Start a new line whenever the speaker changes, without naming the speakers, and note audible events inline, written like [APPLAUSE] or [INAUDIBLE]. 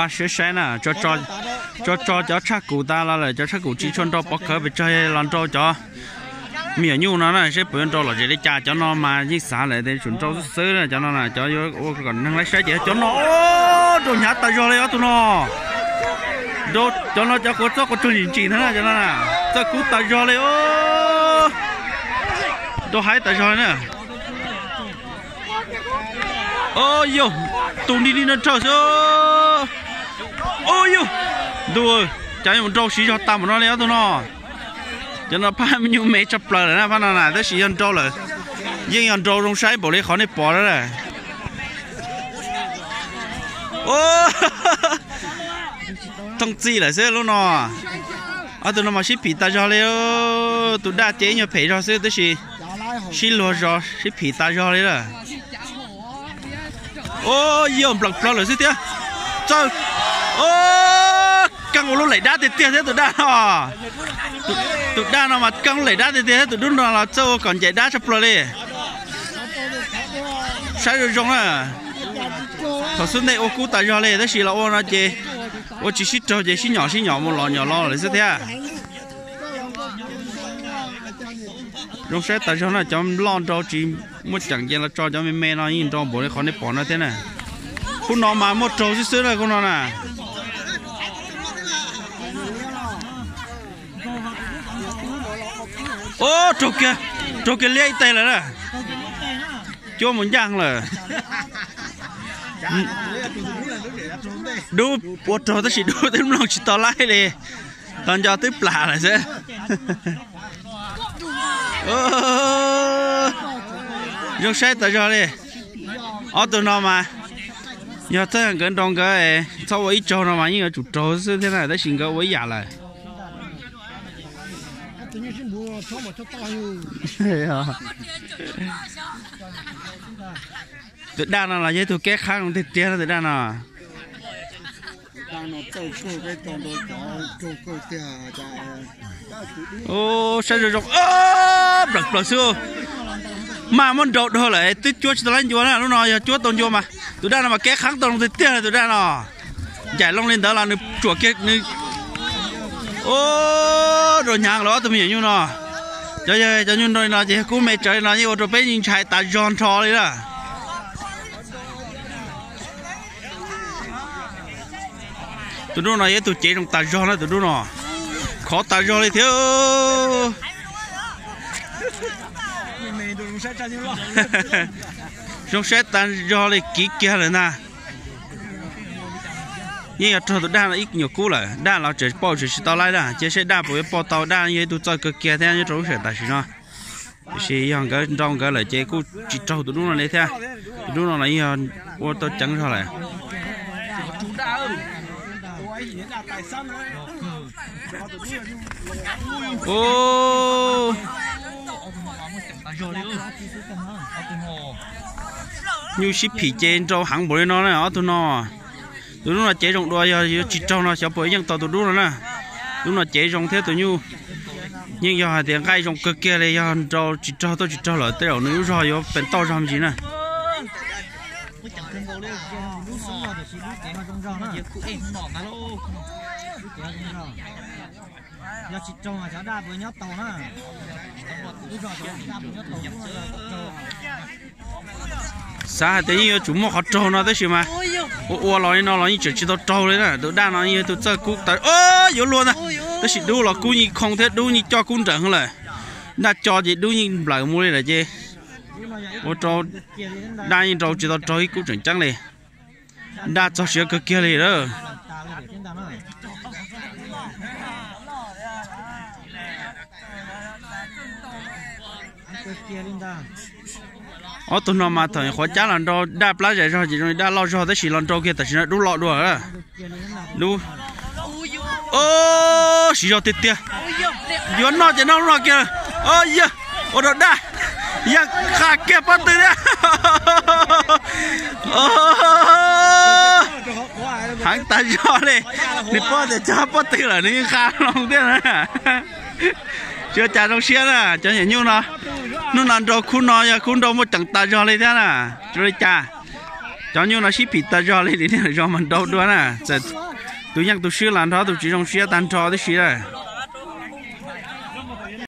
ba sữa sáng nè cho cho cho cho cho chắc cụ ta là lại cho chắc cụ chỉ cho đó bóc khởi về chơi làm cho cho miệng nhu nó này sẽ bươn cho là chỉ để trả cho nó mà như xả lại để chuẩn cho xứ là cho nó là cho vô còn năng lấy sấy chỉ cho nó đồ nhát ta vô lấy tụi nó đồ cho nó cho có cho có chuẩn chỉ thế nào cho nó là cho cú ta vô lấy ô đồ hai ta vô nữa ô yo tụi đi đi nó cho rồi ôi yêu đùa cháu em trâu xí cho tao mà nó léo tao nó cho nó phá mấy nhiêu mấy chập lời nè phá nào nè tới xí ăn trâu rồi riêng ăn trâu trong sấy bỏ lấy khỏi này bỏ đó này, ô [LAUGHS] thông chi là xí luôn nó à tụi nó mà xí pita cho léo tụi đã chế nhờ phê cho xí tới xí xí lúa cho xí pita cho đấy rồi ô yêu bật bật rồi xí tiếc cho ô à. căng lúc lấy đá thì tiền thế tụi đá nó tụi đá nó mà căng lấy đá thì tiền thế tụi đúng là châu còn chạy đá cho pro đi sao rồi giống à thằng sự này ô cú tại do này đó chỉ là ô nó chơi ô chỉ xích cho chơi xích nhỏ xích nhỏ một lò nhỏ lò là sẽ thế à lúc sẽ tại sao là cho lon cho chỉ một chẳng gì là cho cho mẹ nó nhìn cho bố nó khó nó bỏ nó thế này cũng nó mà một trâu chứ xưa là cũng nó nè ô trục kìa trục kìa lấy tay là đó cho một giang là đu bột trò ta chỉ đu [LAUGHS] tới lòng chỉ to lại đi toàn cho tới plà là chứ Dốc xe tới cho đi Ở tụi nó mà Giờ tới gần đông cái Sau ấy trâu nó mà nhưng là chủ trâu thế này tới xin cái ấy giả lại tự nhiên xin à? là với tụi cái khác không thịt tiền tự đa nó ô sao rồi rộng ơ bật bật xưa mà muốn rộng thôi lại tít chúa chỉ lên chúa nó giờ chúa tôn chúa mà tụi đa nó mà cái khác tôn thịt tiền là tụi đa nó giải long lên đó là nước chùa nước ô rồi nhang lo tụi mình như nó cho cho cho như rồi nó chỉ cú mẹ trời nó như ô tô bên nhìn chạy ta giòn trò đi đó tụi nó nói tụi chế trong ta giòn đó tụi nó khó ta giòn đi thiếu trong xe ta giòn đi kỹ kia rồi nè nhưng ở chỗ đa là ít nhiều cũ lại đa là chỉ bỏ chỉ tao lại đa chỉ sẽ đa bởi bỏ tao đa như tụi tao cái kia thế như chỗ sẽ tại sao chỉ hàng cái trong cái là chỉ cũ chỉ trâu tụi nó này thế tụi nó này ô tôi chẳng sao lại ô như ship chỉ trên cho hàng bồi nó này ở tụi nó tụi nó chế rộng đôi giờ chỉ trong nó xếp bởi những tàu tụi nó nè tụi nó chế rộng thế tụi nhu nhưng giờ thì ngay rộng cực kia này giờ cho chỉ cho tôi chỉ cho lại tới đầu nữa rồi giờ bên to làm gì nè giờ chỉ cho mà cháu đa với nhóc tàu nè bây giờ cháu đa với 啥等于主么好招呢？这行吗？我我老人老老人就知道招了呢，都大老人都在顾但哦有落呢，这是都老顾你空调都你叫工整了，那叫的都你来 mua 来 chứ，我招大人招知道招一工整整嘞，那招些个给嘞了。Thank you ở tụi nó mà thôi khó chán lần đó đáp plá giải rồi chỉ rồi đáp lo cho thấy xì lần đầu kia tới chỉ nó đủ lọ đủ à đủ ô xì cho tiệt tiệt vừa nó chỉ nó nó kia ô giờ dạ. ô đó đã giờ dạ, khá kia bắt tới đấy [LAUGHS] hắn ta cho đi nít bao để cha bắt tới là nít khá lòng thế này chưa cha trong xe nè cho nhảy nhung nó nó nằm đó khu nó ya khu đó một chẳng ta cho lấy thế nè cho lấy cha cho nhiêu nó ship ta cho lấy đến là cho mình đâu đó nè tụi nhắc tụi xưa làm đó tụi chỉ trong xưa tan cho tới xưa rồi